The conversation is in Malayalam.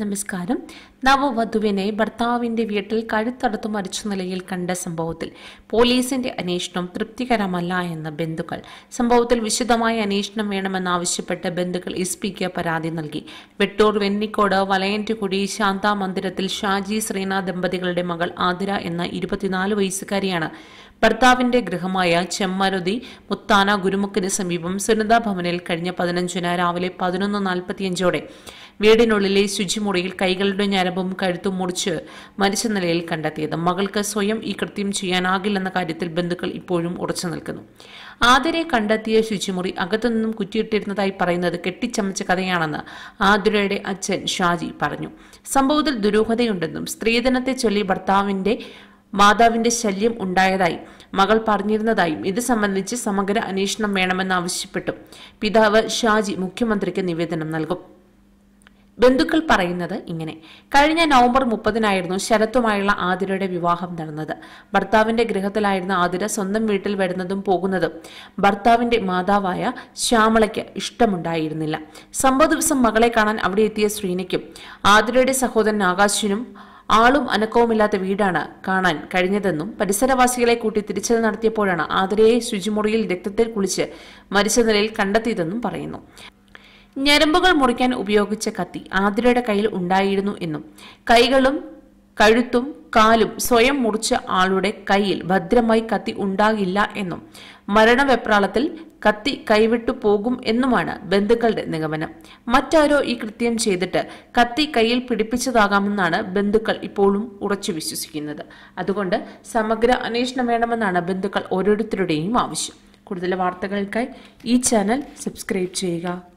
നമസ്കാരം നവവധുവിനെ ഭർത്താവിന്റെ വീട്ടിൽ കഴുത്തടുത്ത് മരിച്ച നിലയിൽ കണ്ട സംഭവത്തിൽ പോലീസിന്റെ അന്വേഷണം തൃപ്തികരമല്ല എന്ന് ബന്ധുക്കൾ സംഭവത്തിൽ വിശദമായ അന്വേഷണം വേണമെന്നാവശ്യപ്പെട്ട് ബന്ധുക്കൾ പിക്ക് പരാതി നൽകി വെട്ടൂർ വെന്നിക്കോട് വലയൻറ്റുകുടി ശാന്താ മന്ദിരത്തിൽ ഷാജി ശ്രീനാഥ് ദമ്പതികളുടെ മകൾ ആതിര എന്ന ഇരുപത്തിനാല് വയസ്സുകാരിയാണ് ഭർത്താവിന്റെ ഗൃഹമായ ചെമ്മരുതി മുത്താന ഗുരുമുക്കിന് സമീപം സുനിതാ ഭവനിൽ കഴിഞ്ഞ പതിനഞ്ചിന് രാവിലെ പതിനൊന്ന് നാൽപ്പത്തിയഞ്ചോടെ വീടിനുള്ളിലെ ശുചിമുറിയിൽ കൈകളുടെ ഞരമ്പും കഴുത്തും മുറിച്ച് മരിച്ച നിലയിൽ കണ്ടെത്തിയത് മകൾക്ക് സ്വയം ഈ കൃത്യം ചെയ്യാനാകില്ലെന്ന കാര്യത്തിൽ ബന്ധുക്കൾ ഇപ്പോഴും ഉറച്ചു നിൽക്കുന്നു ആതിരെ കണ്ടെത്തിയ ശുചിമുറി അകത്തുനിന്നും കുറ്റിയിട്ടിരുന്നതായി പറയുന്നത് കെട്ടിച്ചമച്ച കഥയാണെന്ന് ആതിരയുടെ അച്ഛൻ ഷാജി പറഞ്ഞു സംഭവത്തിൽ ദുരൂഹതയുണ്ടെന്നും സ്ത്രീധനത്തെ ചൊല്ലി ഭർത്താവിന്റെ മാതാവിന്റെ ശല്യം ഉണ്ടായതായി മകൾ പറഞ്ഞിരുന്നതായും ഇത് സംബന്ധിച്ച് സമഗ്ര അന്വേഷണം വേണമെന്ന് ആവശ്യപ്പെട്ടു പിതാവ് ഷാജി മുഖ്യമന്ത്രിക്ക് നിവേദനം നൽകും ബന്ധുക്കൾ പറയുന്നത് ഇങ്ങനെ കഴിഞ്ഞ നവംബർ മുപ്പതിനായിരുന്നു ശരത്തുമായുള്ള ആതിരയുടെ വിവാഹം നടന്നത് ഭർത്താവിന്റെ ഗൃഹത്തിലായിരുന്ന ആതിര സ്വന്തം വീട്ടിൽ വരുന്നതും പോകുന്നതും ഭർത്താവിന്റെ മാതാവായ ശ്യാമളയ്ക്ക് ഇഷ്ടമുണ്ടായിരുന്നില്ല സംഭവ ദിവസം മകളെ കാണാൻ അവിടെ എത്തിയ ശ്രീനയ്ക്കും ആതിരയുടെ സഹോദരൻ ആകാശിനും ആളും അനക്കവുമില്ലാത്ത വീടാണ് കാണാൻ കഴിഞ്ഞതെന്നും പരിസരവാസികളെ കൂട്ടി തിരിച്ചത് നടത്തിയപ്പോഴാണ് ആതിരയെ ശുചിമുറിയിൽ രക്തത്തിൽ കുളിച്ച് മരിച്ച നിലയിൽ കണ്ടെത്തിയതെന്നും പറയുന്നു ഞരമ്പുകൾ മുറിക്കാൻ ഉപയോഗിച്ച കത്തി ആതിരയുടെ കയ്യിൽ ഉണ്ടായിരുന്നു എന്നും കൈകളും കഴുത്തും കാലും സ്വയം മുറിച്ച ആളുടെ കയ്യിൽ ഭദ്രമായി കത്തി ഉണ്ടാകില്ല എന്നും മരണവെപ്രാളത്തിൽ കത്തി കൈവിട്ടു പോകും എന്നുമാണ് ബന്ധുക്കളുടെ നിഗമനം മറ്റാരോ ഈ കൃത്യം ചെയ്തിട്ട് കത്തി കയ്യിൽ പിടിപ്പിച്ചതാകാമെന്നാണ് ബന്ധുക്കൾ ഇപ്പോഴും ഉറച്ചു വിശ്വസിക്കുന്നത് അതുകൊണ്ട് സമഗ്ര അന്വേഷണം വേണമെന്നാണ് ബന്ധുക്കൾ ഓരോരുത്തരുടെയും ആവശ്യം കൂടുതൽ വാർത്തകൾക്കായി ഈ ചാനൽ സബ്സ്ക്രൈബ് ചെയ്യുക